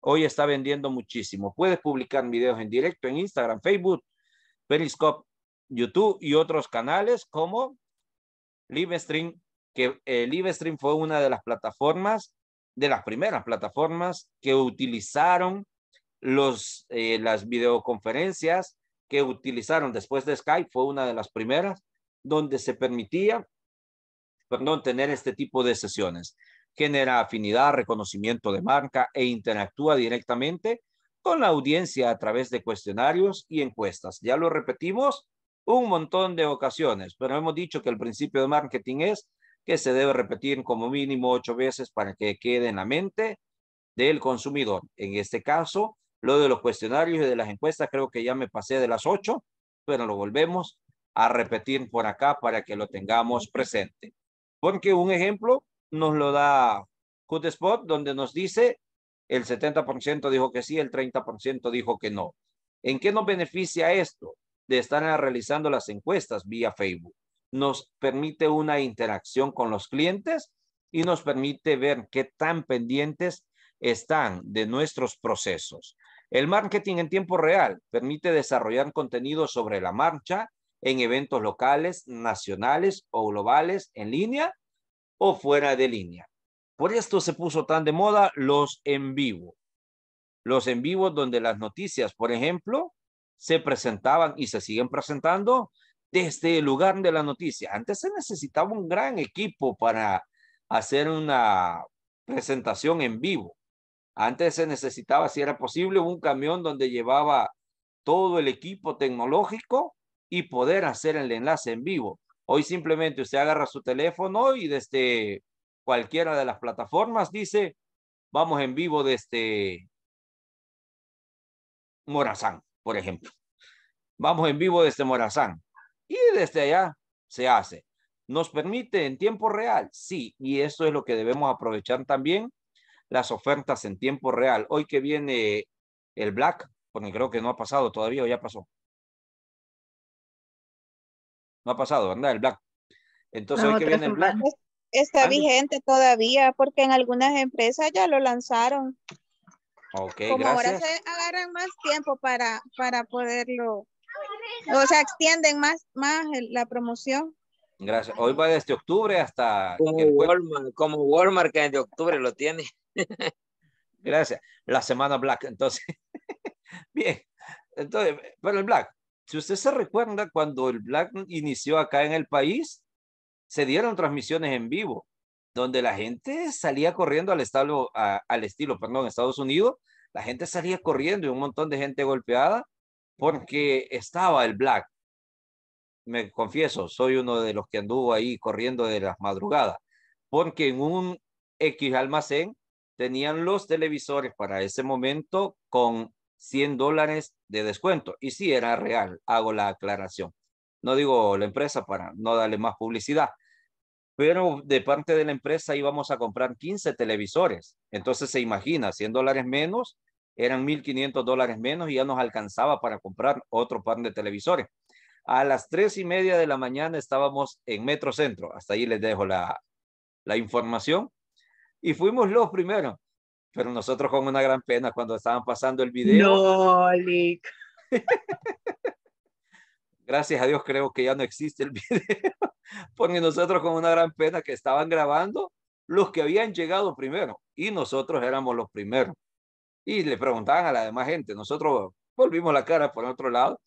hoy está vendiendo muchísimo. Puedes publicar videos en directo en Instagram, Facebook, Periscope, YouTube y otros canales como Livestream, que el eh, Livestream fue una de las plataformas de las primeras plataformas que utilizaron los, eh, las videoconferencias que utilizaron después de Skype, fue una de las primeras donde se permitía, perdón, tener este tipo de sesiones. Genera afinidad, reconocimiento de marca e interactúa directamente con la audiencia a través de cuestionarios y encuestas. Ya lo repetimos un montón de ocasiones, pero hemos dicho que el principio de marketing es que se debe repetir como mínimo ocho veces para que quede en la mente del consumidor. En este caso, lo de los cuestionarios y de las encuestas, creo que ya me pasé de las ocho, pero lo volvemos a repetir por acá para que lo tengamos presente. Porque un ejemplo nos lo da Spot, donde nos dice el 70% dijo que sí, el 30% dijo que no. ¿En qué nos beneficia esto de estar realizando las encuestas vía Facebook? nos permite una interacción con los clientes y nos permite ver qué tan pendientes están de nuestros procesos. El marketing en tiempo real permite desarrollar contenido sobre la marcha en eventos locales, nacionales o globales en línea o fuera de línea. Por esto se puso tan de moda los en vivo. Los en vivo donde las noticias, por ejemplo, se presentaban y se siguen presentando desde el lugar de la noticia. Antes se necesitaba un gran equipo para hacer una presentación en vivo. Antes se necesitaba, si era posible, un camión donde llevaba todo el equipo tecnológico y poder hacer el enlace en vivo. Hoy simplemente usted agarra su teléfono y desde cualquiera de las plataformas dice, vamos en vivo desde Morazán, por ejemplo. Vamos en vivo desde Morazán y desde allá se hace. ¿Nos permite en tiempo real? Sí, y eso es lo que debemos aprovechar también, las ofertas en tiempo real. Hoy que viene el Black, porque creo que no ha pasado todavía o ya pasó. No ha pasado, ¿verdad? El Black. Entonces, hoy que viene el Black. Está ah, vigente todavía porque en algunas empresas ya lo lanzaron. Ok, ahora se agarran más tiempo para, para poderlo (laughs) O sea, extienden más, más la promoción. Gracias. Hoy va desde octubre hasta... Como Walmart, como que desde octubre lo tiene. (laughs) Gracias. La semana Black, entonces. (laughs) Bien. Entonces, pero el Black, si usted se recuerda, cuando el Black inició acá en el país, se dieron transmisiones en vivo, donde la gente salía corriendo al, estilo, al estilo, perdón, en Estados Unidos, la gente salía corriendo y un montón de gente golpeada porque estaba el Black. Me confieso, soy uno de los que anduvo ahí corriendo de las madrugadas, porque en un X almacén tenían los televisores para ese momento con 100 dólares de descuento. Y sí, era real, hago la aclaración. No digo la empresa para no darle más publicidad, pero de parte de la empresa íbamos a comprar 15 televisores. Entonces se imagina, 100 dólares menos eran 1.500 dólares menos y ya nos alcanzaba para comprar otro par de televisores. A las tres y media de la mañana estábamos en Metro Centro. Hasta ahí les dejo la, la información. Y fuimos los primeros. Pero nosotros con una gran pena cuando estaban pasando el video. No, (laughs) Gracias a Dios creo que ya no existe el (laughs) video. Porque nosotros con una gran pena que estaban grabando los que habían llegado primero. Y nosotros éramos los primeros y le preguntaban a la demás gente. Nosotros volvimos la cara por otro lado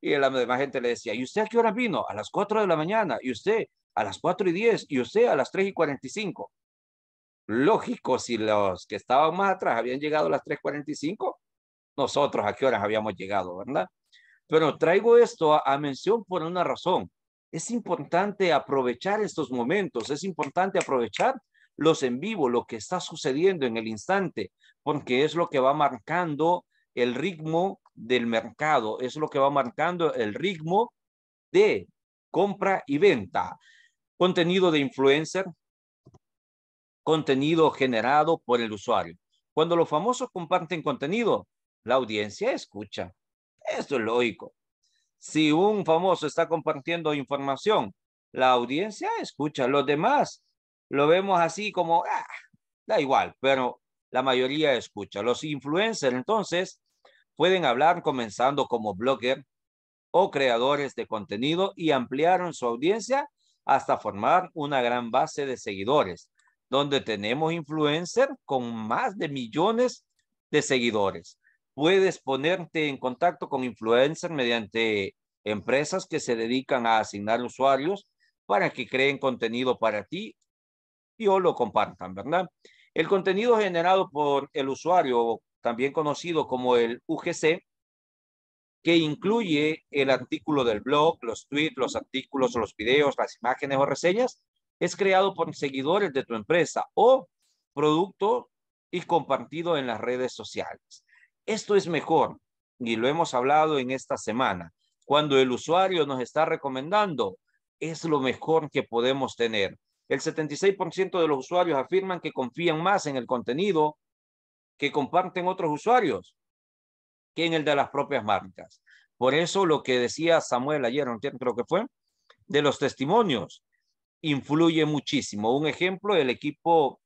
y la demás gente le decía, ¿y usted a qué hora vino? A las 4 de la mañana, y usted a las 4 y 10, y usted a las 3 y 45. Lógico, si los que estaban más atrás habían llegado a las y 45 nosotros a qué horas habíamos llegado, ¿verdad? Pero traigo esto a mención por una razón. Es importante aprovechar estos momentos, es importante aprovechar los en vivo, lo que está sucediendo en el instante, porque es lo que va marcando el ritmo del mercado, es lo que va marcando el ritmo de compra y venta. Contenido de influencer, contenido generado por el usuario. Cuando los famosos comparten contenido, la audiencia escucha. Esto es lógico. Si un famoso está compartiendo información, la audiencia escucha. Los demás lo vemos así como, ah, da igual, pero la mayoría escucha. Los influencers entonces pueden hablar comenzando como blogger o creadores de contenido y ampliaron su audiencia hasta formar una gran base de seguidores, donde tenemos influencers con más de millones de seguidores. Puedes ponerte en contacto con influencers mediante empresas que se dedican a asignar usuarios para que creen contenido para ti y o lo compartan, ¿verdad? El contenido generado por el usuario, también conocido como el UGC, que incluye el artículo del blog, los tweets, los artículos, los videos, las imágenes o reseñas, es creado por seguidores de tu empresa o producto y compartido en las redes sociales. Esto es mejor y lo hemos hablado en esta semana. Cuando el usuario nos está recomendando, es lo mejor que podemos tener. El 76% de los usuarios afirman que confían más en el contenido que comparten otros usuarios que en el de las propias marcas. Por eso lo que decía Samuel ayer, creo que fue, de los testimonios, influye muchísimo. Un ejemplo, el equipo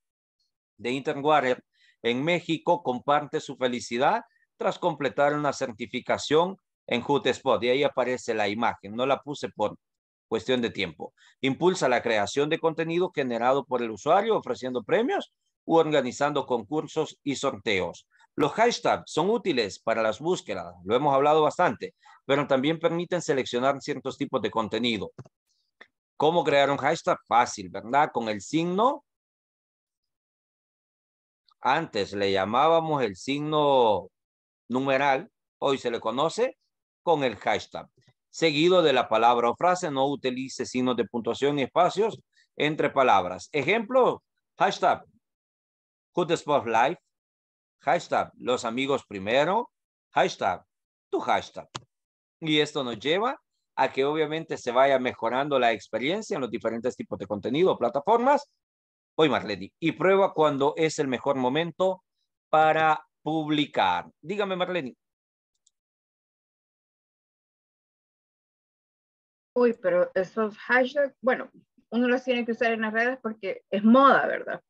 de Interwater en México comparte su felicidad tras completar una certificación en spot Y ahí aparece la imagen. No la puse por, cuestión de tiempo. Impulsa la creación de contenido generado por el usuario ofreciendo premios u organizando concursos y sorteos. Los hashtags son útiles para las búsquedas, lo hemos hablado bastante, pero también permiten seleccionar ciertos tipos de contenido. ¿Cómo crear un hashtag? Fácil, ¿verdad? Con el signo. Antes le llamábamos el signo numeral, hoy se le conoce con el hashtag seguido de la palabra o frase. No utilice signos de puntuación y espacios entre palabras. Ejemplo, hashtag, Good Life, hashtag, los amigos primero, hashtag, tu hashtag. Y esto nos lleva a que obviamente se vaya mejorando la experiencia en los diferentes tipos de contenido, plataformas. Hoy Marlene, y prueba cuando es el mejor momento para publicar. Dígame, Marlene. Uy, pero esos hashtags, bueno, uno los tiene que usar en las redes porque es moda, ¿verdad?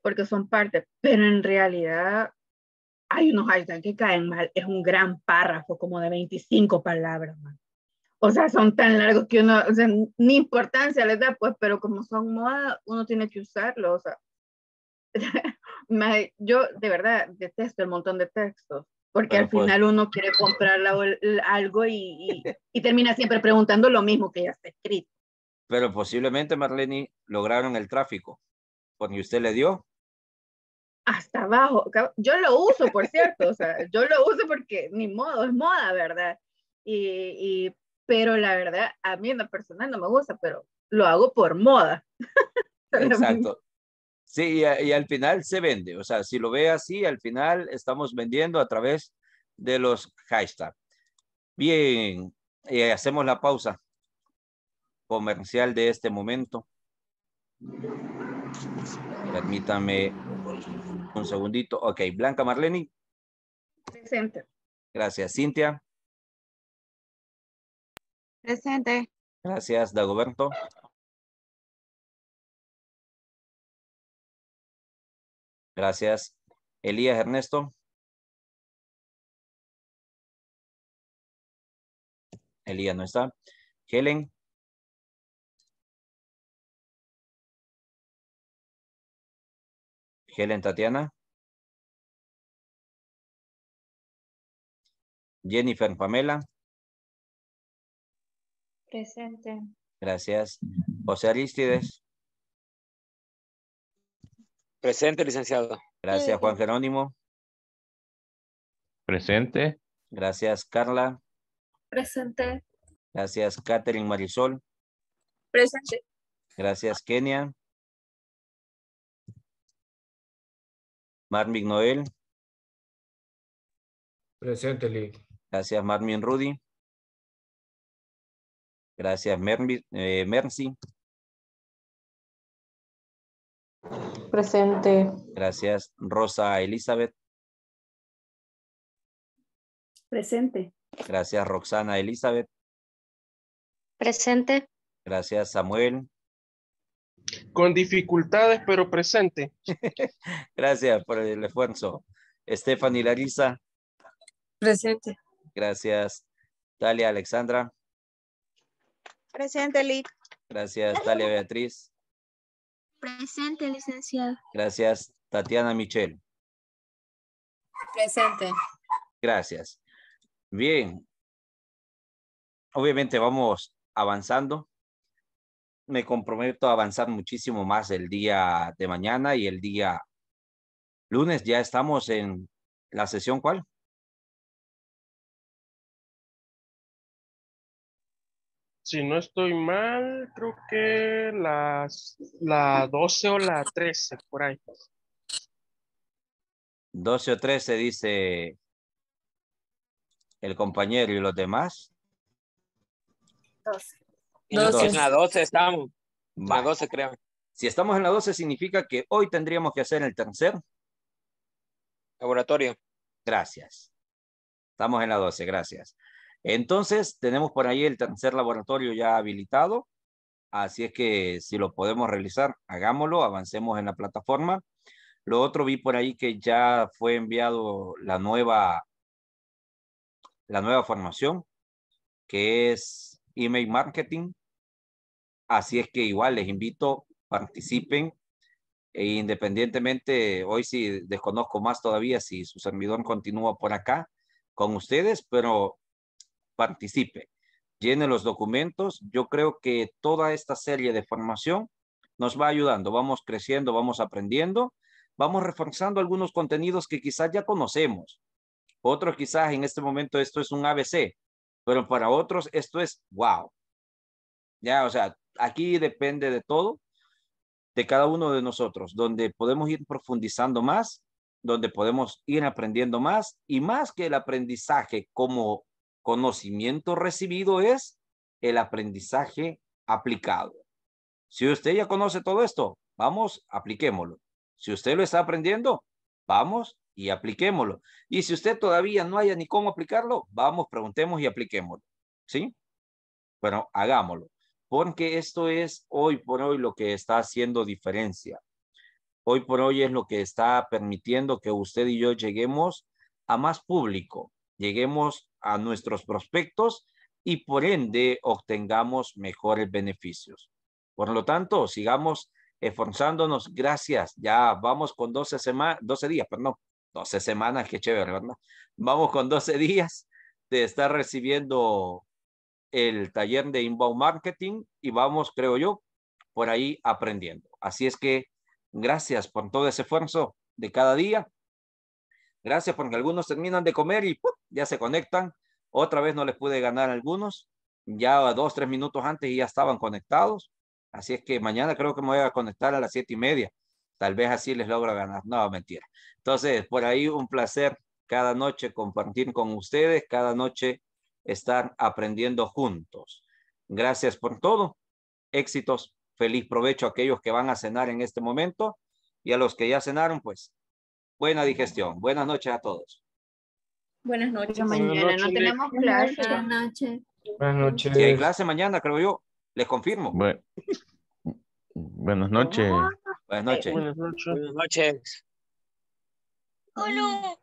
Porque son parte, pero en realidad hay unos hashtags que caen mal, es un gran párrafo, como de 25 palabras, O sea, son tan largos que uno, sea, ni importancia les da, pues, pero como son moda, uno tiene que usarlo, o sea. (laughs) yo de verdad detesto el montón de textos. Porque al pues final uno quiere comprar algo y, termina siempre preguntando lo mismo que ya está escrito. Pero posiblemente, Marlene, lograron el tráfico. Porque usted le dio. Hasta abajo. Yo lo uso, por cierto. o sea, yo lo uso porque ni modo, es moda, ¿verdad? pero la verdad, a mí en lo personal no me gusta, pero lo hago por moda. (laughs) Exacto. Sí, y, al final se vende. O sea, si lo ve así, al final estamos vendiendo a través de los hashtags. Bien, eh, hacemos la pausa comercial de este momento. Permítame un segundito. Ok, Blanca Marleni. Presente. Gracias, Cintia. Presente. Gracias, Dagoberto. Gracias. Elías Ernesto. Elías no está. Helen. Helen Tatiana. Jennifer Pamela. Presente. Gracias. José Aristides. Presente, licenciado. Gracias, Juan Jerónimo. Presente. Gracias, Carla. Presente. Gracias, Catherine Marisol. Presente. Gracias, Kenia. Marvin Noel. Presente, Lee. Gracias, Marvin Rudy. Gracias, eh, Mercy. Presente. Gracias. Rosa Elizabeth. Presente. Gracias, Roxana Elizabeth. Presente. Gracias, Samuel. Con dificultades, pero presente. (laughs) Gracias por el esfuerzo. y Larisa. Presente. Gracias. Talia Alexandra. Presente, Gracias, Talia Beatriz. Presente, licenciado. Gracias. Tatiana Michel. Presente. Gracias. Bien. Obviamente vamos avanzando. Me comprometo a avanzar muchísimo más el día de mañana y el día lunes. Ya estamos en la sesión, ¿cuál? si no estoy mal, creo que las, la 12 o la 13, por ahí. 12 o 13 dice el compañero y los demás. 12. En la 12 estamos. la 12 creo. Si estamos en la 12 significa que hoy tendríamos que hacer el tercer laboratorio. Gracias. Estamos en la 12, gracias. Entonces, tenemos por ahí el tercer laboratorio ya habilitado, así es que si lo podemos realizar, hagámoslo, avancemos en la plataforma. Lo otro vi por ahí que ya fue enviado la nueva, la nueva formación, que es email marketing. Así es que igual les invito, participen. E independientemente, hoy sí desconozco más todavía si su servidor continúa por acá con ustedes, pero participe, llene los documentos. Yo creo que toda esta serie de formación nos va ayudando, vamos creciendo, vamos aprendiendo, vamos reforzando algunos contenidos que quizás ya conocemos. Otros quizás en este momento esto es un ABC, pero para otros esto es wow. Ya, o sea, aquí depende de todo, de cada uno de nosotros, donde podemos ir profundizando más, donde podemos ir aprendiendo más y más que el aprendizaje como Conocimiento recibido es el aprendizaje aplicado. Si usted ya conoce todo esto, vamos, apliquémoslo. Si usted lo está aprendiendo, vamos y apliquémoslo. Y si usted todavía no haya ni cómo aplicarlo, vamos, preguntemos y apliquémoslo. ¿Sí? Bueno, hagámoslo. Porque esto es hoy por hoy lo que está haciendo diferencia. Hoy por hoy es lo que está permitiendo que usted y yo lleguemos a más público, lleguemos a nuestros prospectos y por ende obtengamos mejores beneficios. Por lo tanto, sigamos esforzándonos. Gracias. Ya vamos con 12, semanas, 12 días, perdón, 12 semanas, qué chévere, ¿verdad? Vamos con 12 días de estar recibiendo el taller de inbound marketing y vamos, creo yo, por ahí aprendiendo. Así es que gracias por todo ese esfuerzo de cada día. Gracias porque algunos terminan de comer y ¡pum! ya se conectan. Otra vez no les pude ganar algunos, ya dos, tres minutos antes y ya estaban conectados. Así es que mañana creo que me voy a conectar a las siete y media. Tal vez así les logro ganar. No, mentira. Entonces, por ahí un placer cada noche compartir con ustedes, cada noche estar aprendiendo juntos. Gracias por todo. Éxitos. Feliz provecho a aquellos que van a cenar en este momento y a los que ya cenaron, pues buena digestión. Buenas noches a todos. Buenas noches. mañana no tenemos clase. Buenas noches. Buenas noches. hay clase mañana, creo yo. Les confirmo. Buenas noches. Buenas noches. Buenas noches. Buenas noches. Buenas noches. Hola.